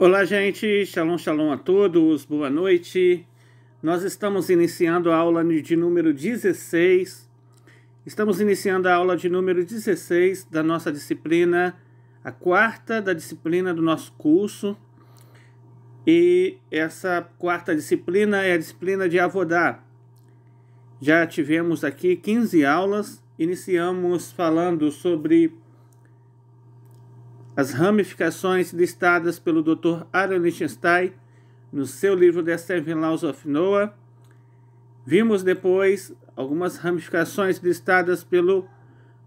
Olá, gente. Shalom, shalom a todos. Boa noite. Nós estamos iniciando a aula de número 16. Estamos iniciando a aula de número 16 da nossa disciplina, a quarta da disciplina do nosso curso. E essa quarta disciplina é a disciplina de Avodá. Já tivemos aqui 15 aulas. Iniciamos falando sobre as ramificações listadas pelo Dr. Aaron Lichtenstein no seu livro The Seven Laws of Noah. Vimos depois algumas ramificações listadas pelo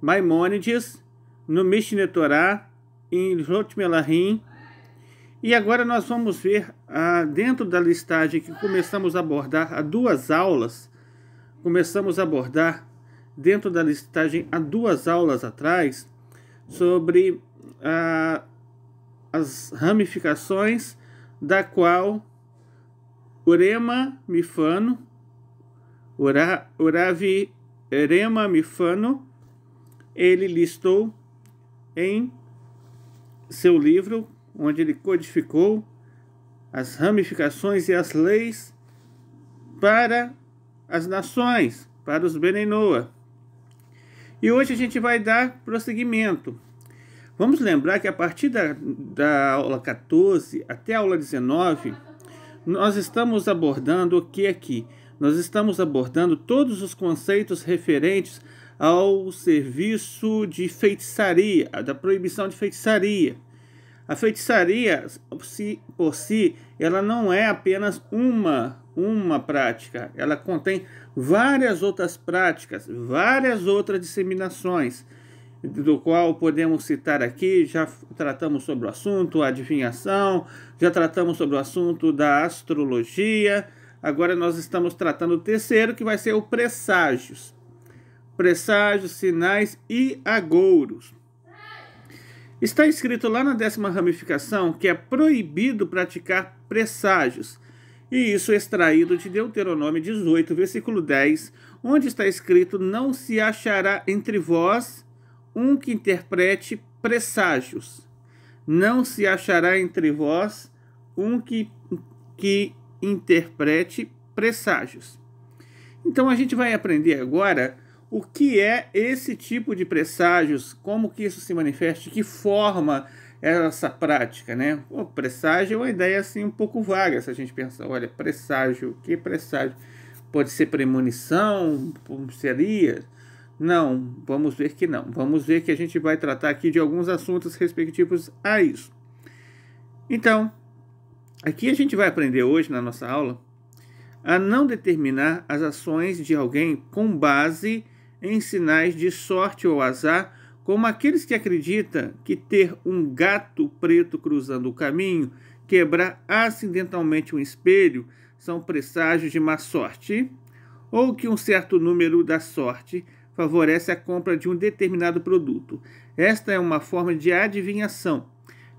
Maimônides no Mishneh Torah, em Lot Melahim. E agora nós vamos ver, ah, dentro da listagem que começamos a abordar há duas aulas, começamos a abordar dentro da listagem há duas aulas atrás, sobre as ramificações da qual Urema Mifano, Ura, Uravi Urema Mifano, ele listou em seu livro, onde ele codificou as ramificações e as leis para as nações, para os Benenoa. E hoje a gente vai dar prosseguimento. Vamos lembrar que a partir da, da aula 14 até a aula 19, nós estamos abordando o que aqui? Nós estamos abordando todos os conceitos referentes ao serviço de feitiçaria, da proibição de feitiçaria. A feitiçaria, por si, ela não é apenas uma, uma prática. Ela contém várias outras práticas, várias outras disseminações do qual podemos citar aqui, já tratamos sobre o assunto, a adivinhação, já tratamos sobre o assunto da astrologia. Agora nós estamos tratando o terceiro, que vai ser o presságios. Presságios, sinais e agouros. Está escrito lá na décima ramificação que é proibido praticar presságios. E isso extraído de Deuteronômio 18, versículo 10, onde está escrito: Não se achará entre vós um que interprete presságios. Não se achará entre vós um que, que interprete presságios. Então a gente vai aprender agora o que é esse tipo de presságios, como que isso se manifesta, que forma essa prática, né? O presságio é uma ideia assim um pouco vaga, se a gente pensar, olha, presságio, que é presságio? Pode ser premonição, seria, não, vamos ver que não. Vamos ver que a gente vai tratar aqui de alguns assuntos respectivos a isso. Então, aqui a gente vai aprender hoje na nossa aula a não determinar as ações de alguém com base em sinais de sorte ou azar, como aqueles que acreditam que ter um gato preto cruzando o caminho, quebrar acidentalmente um espelho, são presságios de má sorte, ou que um certo número da sorte favorece a compra de um determinado produto. Esta é uma forma de adivinhação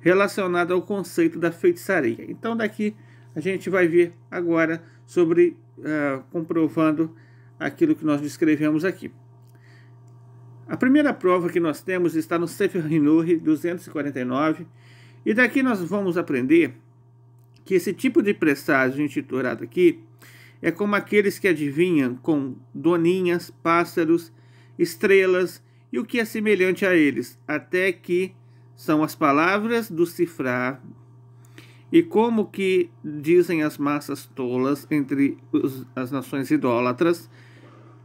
relacionada ao conceito da feitiçaria. Então, daqui a gente vai ver agora sobre uh, comprovando aquilo que nós descrevemos aqui. A primeira prova que nós temos está no Sefer Hinuri 249, e daqui nós vamos aprender que esse tipo de presságio intitulado aqui é como aqueles que adivinham com doninhas, pássaros estrelas e o que é semelhante a eles, até que são as palavras do cifrar e como que dizem as massas tolas entre os, as nações idólatras,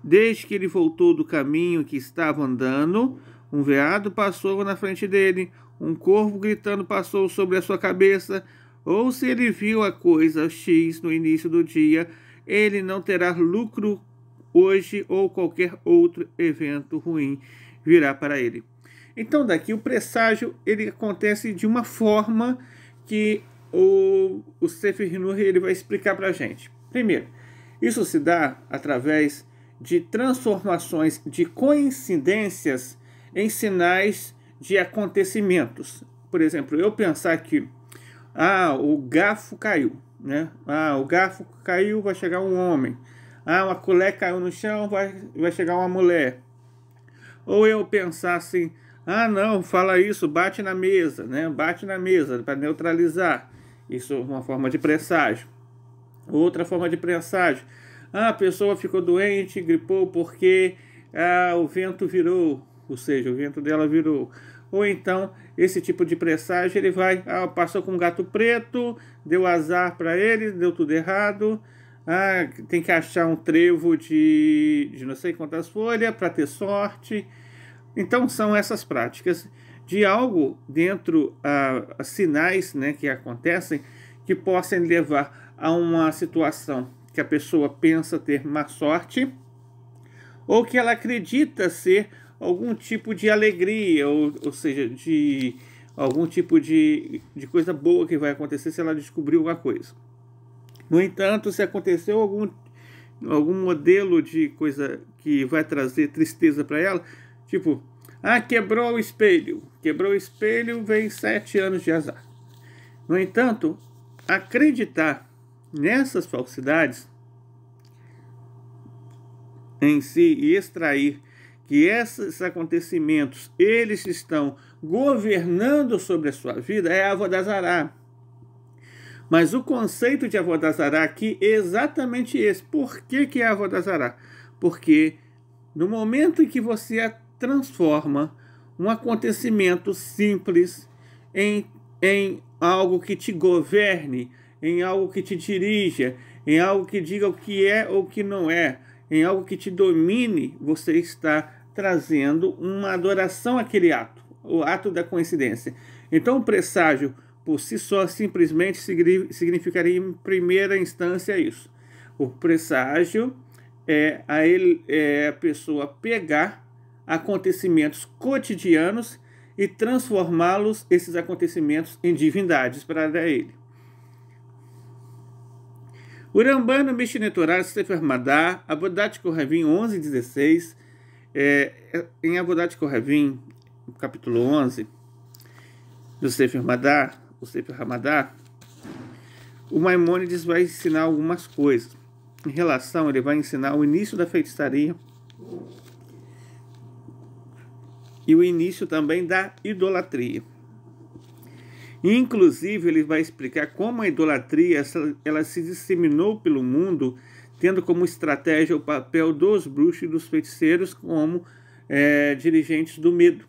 desde que ele voltou do caminho que estava andando, um veado passou na frente dele, um corvo gritando passou sobre a sua cabeça, ou se ele viu a coisa X no início do dia, ele não terá lucro hoje ou qualquer outro evento ruim virá para ele. Então daqui o presságio ele acontece de uma forma que o, o Sefer ele vai explicar para a gente. Primeiro, isso se dá através de transformações de coincidências em sinais de acontecimentos. Por exemplo, eu pensar que ah, o garfo caiu, né? Ah, o garfo caiu, vai chegar um homem. Ah, uma colher caiu no chão, vai, vai chegar uma mulher. Ou eu pensar assim, ah não, fala isso, bate na mesa, né? Bate na mesa para neutralizar. Isso é uma forma de presságio. Outra forma de presságio. Ah, a pessoa ficou doente, gripou porque ah, o vento virou, ou seja, o vento dela virou. Ou então, esse tipo de presságio ele vai, ah, passou com um gato preto, deu azar para ele, deu tudo errado, ah, tem que achar um trevo de, de não sei quantas folhas para ter sorte. Então são essas práticas de algo dentro a, sinais né, que acontecem que possam levar a uma situação que a pessoa pensa ter má sorte ou que ela acredita ser algum tipo de alegria, ou, ou seja, de algum tipo de, de coisa boa que vai acontecer se ela descobrir alguma coisa. No entanto, se aconteceu algum, algum modelo de coisa que vai trazer tristeza para ela, tipo, ah, quebrou o espelho. Quebrou o espelho, vem sete anos de azar. No entanto, acreditar nessas falsidades em si e extrair que esses acontecimentos eles estão governando sobre a sua vida é a avó da Zará. Mas o conceito de Avodazará aqui é exatamente esse. Por que, que é Avodazará? Porque no momento em que você transforma um acontecimento simples em, em algo que te governe, em algo que te dirija, em algo que diga o que é ou o que não é, em algo que te domine, você está trazendo uma adoração àquele ato, o ato da coincidência. Então, o presságio por si só simplesmente significaria em primeira instância isso. O presságio é a, ele, é a pessoa pegar acontecimentos cotidianos e transformá-los, esses acontecimentos, em divindades para ele. Urambano, Mishne Torah, Sefer Madá, Avodat Kohavim 16 é, é, em Avodat Kohavim, capítulo 11, do Sefer Madá, o Sefer Hamadá, o Maimônides vai ensinar algumas coisas. Em relação, ele vai ensinar o início da feitiçaria e o início também da idolatria. Inclusive, ele vai explicar como a idolatria ela se disseminou pelo mundo, tendo como estratégia o papel dos bruxos e dos feiticeiros como é, dirigentes do medo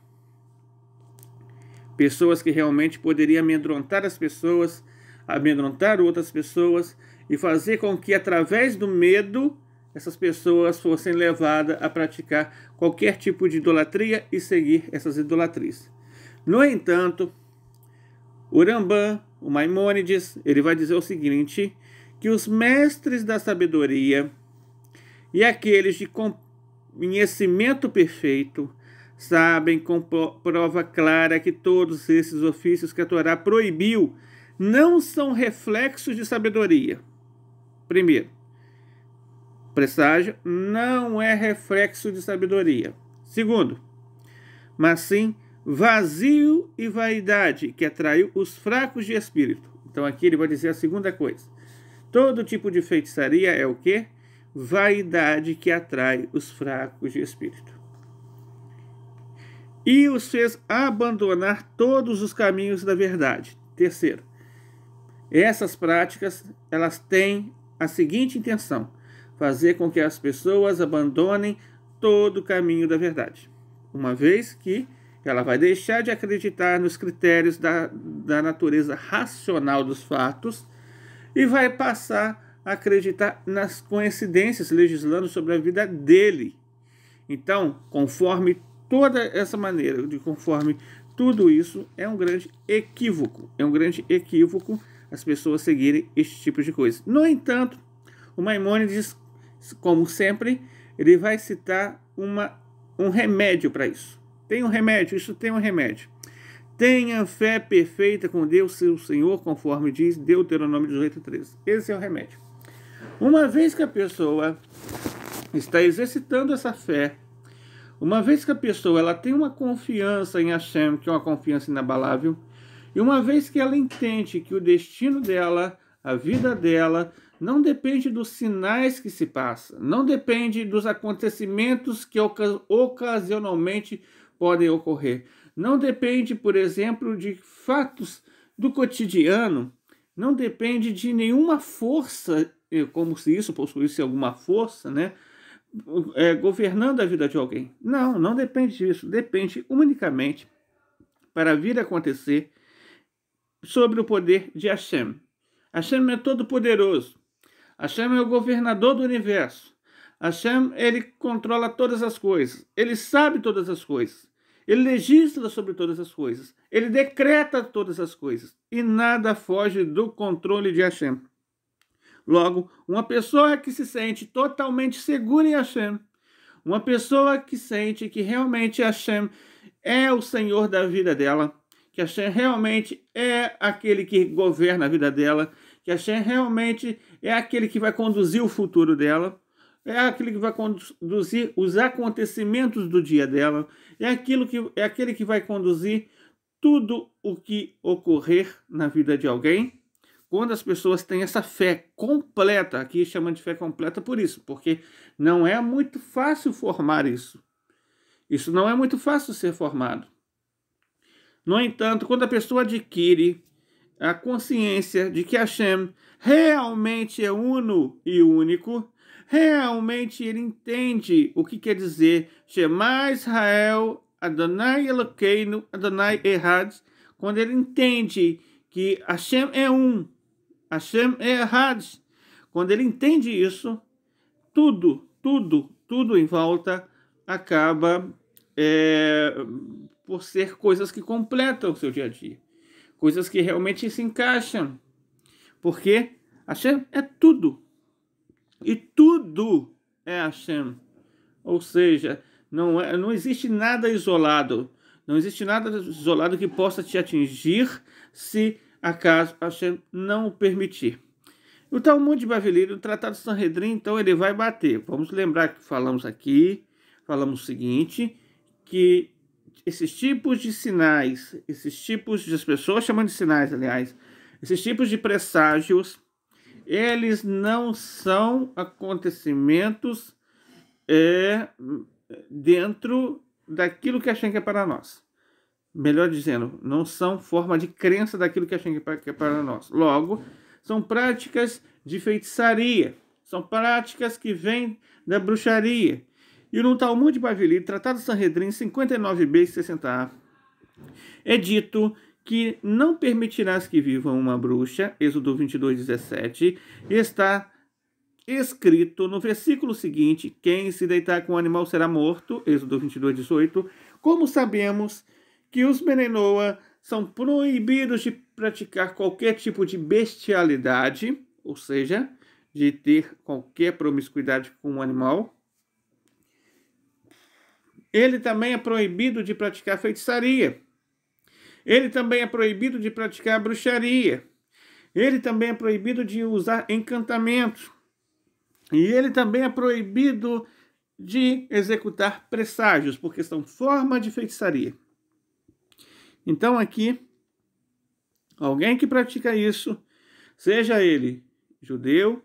pessoas que realmente poderiam amedrontar as pessoas, amedrontar outras pessoas e fazer com que, através do medo, essas pessoas fossem levadas a praticar qualquer tipo de idolatria e seguir essas idolatrias. No entanto, o Rambam, o Maimônides, ele vai dizer o seguinte, que os mestres da sabedoria e aqueles de conhecimento perfeito sabem com prova clara que todos esses ofícios que a Torá proibiu não são reflexos de sabedoria. Primeiro, presságio não é reflexo de sabedoria. Segundo, mas sim vazio e vaidade que atraiu os fracos de espírito. Então aqui ele vai dizer a segunda coisa. Todo tipo de feitiçaria é o quê? Vaidade que atrai os fracos de espírito e os fez abandonar todos os caminhos da verdade. Terceiro, essas práticas elas têm a seguinte intenção: fazer com que as pessoas abandonem todo o caminho da verdade, uma vez que ela vai deixar de acreditar nos critérios da, da natureza racional dos fatos e vai passar a acreditar nas coincidências legislando sobre a vida dele. Então, conforme toda essa maneira, de conforme tudo isso, é um grande equívoco. É um grande equívoco as pessoas seguirem este tipo de coisa. No entanto, o Maimônides, como sempre, ele vai citar uma, um remédio para isso. Tem um remédio, isso tem um remédio. Tenha fé perfeita com Deus, seu Senhor, conforme diz Deuteronômio 18,13. Esse é o remédio. Uma vez que a pessoa está exercitando essa fé uma vez que a pessoa ela tem uma confiança em Hashem, que é uma confiança inabalável, e uma vez que ela entende que o destino dela, a vida dela, não depende dos sinais que se passa, não depende dos acontecimentos que ocasionalmente podem ocorrer, não depende, por exemplo, de fatos do cotidiano, não depende de nenhuma força, eh, como se isso possuísse alguma força, né? é, governando a vida de alguém. Não, não depende disso. Depende unicamente para vir acontecer sobre o poder de Hashem. Hashem é todo poderoso. Hashem é o governador do universo. Hashem, ele controla todas as coisas. Ele sabe todas as coisas. Ele legisla sobre todas as coisas. Ele decreta todas as coisas. E nada foge do controle de Hashem. Logo, uma pessoa que se sente totalmente segura em Hashem, uma pessoa que sente que realmente Hashem é o Senhor da vida dela, que Hashem realmente é aquele que governa a vida dela, que Hashem realmente é aquele que vai conduzir o futuro dela, é aquele que vai conduzir os acontecimentos do dia dela, é, aquilo que, é aquele que vai conduzir tudo o que ocorrer na vida de alguém quando as pessoas têm essa fé completa, aqui chamam de fé completa por isso, porque não é muito fácil formar isso. Isso não é muito fácil ser formado. No entanto, quando a pessoa adquire a consciência de que Hashem realmente é uno e único, realmente ele entende o que quer dizer Shema Israel Adonai Eloqueino Adonai Erad, quando ele entende que Hashem é um Hashem é Had. Quando ele entende isso, tudo, tudo, tudo em volta acaba é, por ser coisas que completam o seu dia a dia, coisas que realmente se encaixam. Porque Hashem é tudo. E tudo é Hashem. Ou seja, não, é, não existe nada isolado. Não existe nada isolado que possa te atingir se acaso Hashem não o permitir. Então, o Talmud de Bavileiro, o Tratado de Sanhedrin, então ele vai bater. Vamos lembrar que falamos aqui, falamos o seguinte, que esses tipos de sinais, esses tipos de as pessoas chamando de sinais, aliás, esses tipos de presságios, eles não são acontecimentos é, dentro daquilo que a Shem quer para nós melhor dizendo, não são forma de crença daquilo que a Shem quer para nós. Logo, são práticas de feitiçaria, são práticas que vêm da bruxaria. E no Talmud de Bavili, Tratado Sanhedrin 59b e 60a, é dito que não permitirás que viva uma bruxa, Êxodo 22, 17, está escrito no versículo seguinte, quem se deitar com um animal será morto, Êxodo 22, 18, como sabemos que os Menenoa são proibidos de praticar qualquer tipo de bestialidade, ou seja, de ter qualquer promiscuidade com um animal. Ele também é proibido de praticar feitiçaria. Ele também é proibido de praticar bruxaria. Ele também é proibido de usar encantamento. E ele também é proibido de executar presságios, porque são forma de feitiçaria. Então aqui, alguém que pratica isso, seja ele judeu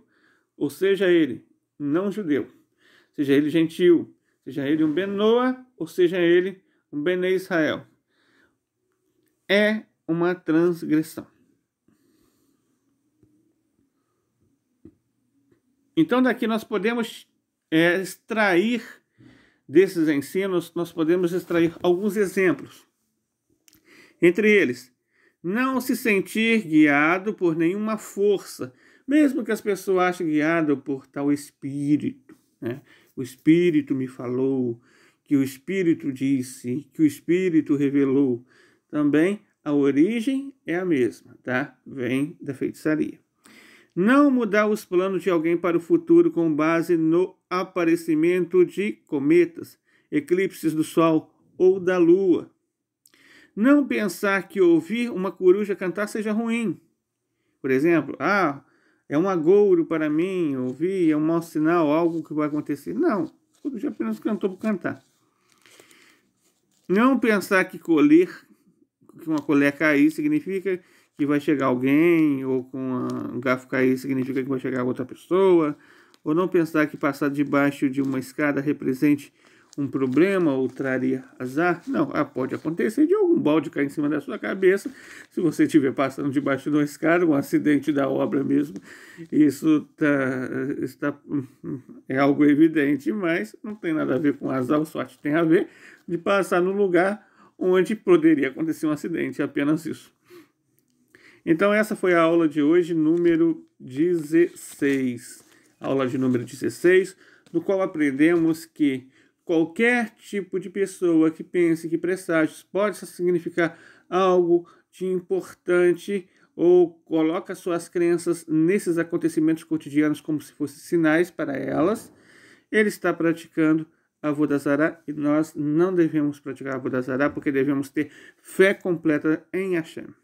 ou seja ele não judeu, seja ele gentil, seja ele um Benoa ou seja ele um Bene Israel, é uma transgressão. Então daqui nós podemos é, extrair desses ensinos, nós podemos extrair alguns exemplos. Entre eles, não se sentir guiado por nenhuma força, mesmo que as pessoas achem guiado por tal espírito. Né? O espírito me falou, que o espírito disse, que o espírito revelou. Também a origem é a mesma, tá? Vem da feitiçaria. Não mudar os planos de alguém para o futuro com base no aparecimento de cometas, eclipses do Sol ou da Lua, não pensar que ouvir uma coruja cantar seja ruim. Por exemplo, ah, é um agouro para mim ouvir, é um mau sinal, algo que vai acontecer. Não, a coruja apenas cantou para cantar. Não pensar que colher, que uma colher cair significa que vai chegar alguém, ou com um garfo cair significa que vai chegar outra pessoa, ou não pensar que passar debaixo de uma escada represente um problema ou traria azar. Não, ah, pode acontecer de algum balde cair em cima da sua cabeça. Se você estiver passando debaixo de uma escada, um acidente da obra mesmo, isso tá, está, é algo evidente, mas não tem nada a ver com azar ou sorte. Tem a ver de passar no lugar onde poderia acontecer um acidente, é apenas isso. Então essa foi a aula de hoje, número 16. Aula de número 16, no qual aprendemos que Qualquer tipo de pessoa que pense que presságios pode significar algo de importante ou coloca suas crenças nesses acontecimentos cotidianos como se fossem sinais para elas, ele está praticando a Vodazara e nós não devemos praticar a Vodazara porque devemos ter fé completa em Hashem.